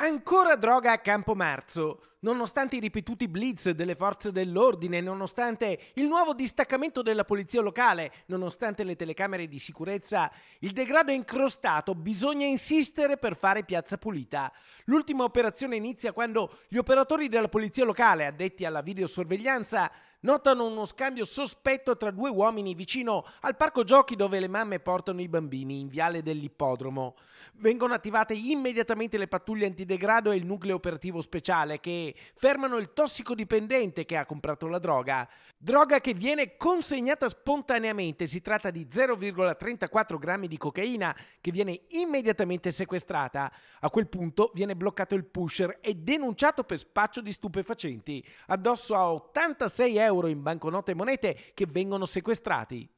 Ancora droga a Campo Marzo. Nonostante i ripetuti blitz delle forze dell'ordine, nonostante il nuovo distaccamento della polizia locale, nonostante le telecamere di sicurezza, il degrado è incrostato, bisogna insistere per fare piazza pulita. L'ultima operazione inizia quando gli operatori della polizia locale, addetti alla videosorveglianza, notano uno scambio sospetto tra due uomini vicino al parco giochi dove le mamme portano i bambini in viale dell'ippodromo. Vengono attivate immediatamente le pattuglie antidegrado e il nucleo operativo speciale che fermano il tossicodipendente che ha comprato la droga. Droga che viene consegnata spontaneamente, si tratta di 0,34 grammi di cocaina che viene immediatamente sequestrata. A quel punto viene bloccato il pusher e denunciato per spaccio di stupefacenti, addosso a 86 euro in banconote e monete che vengono sequestrati.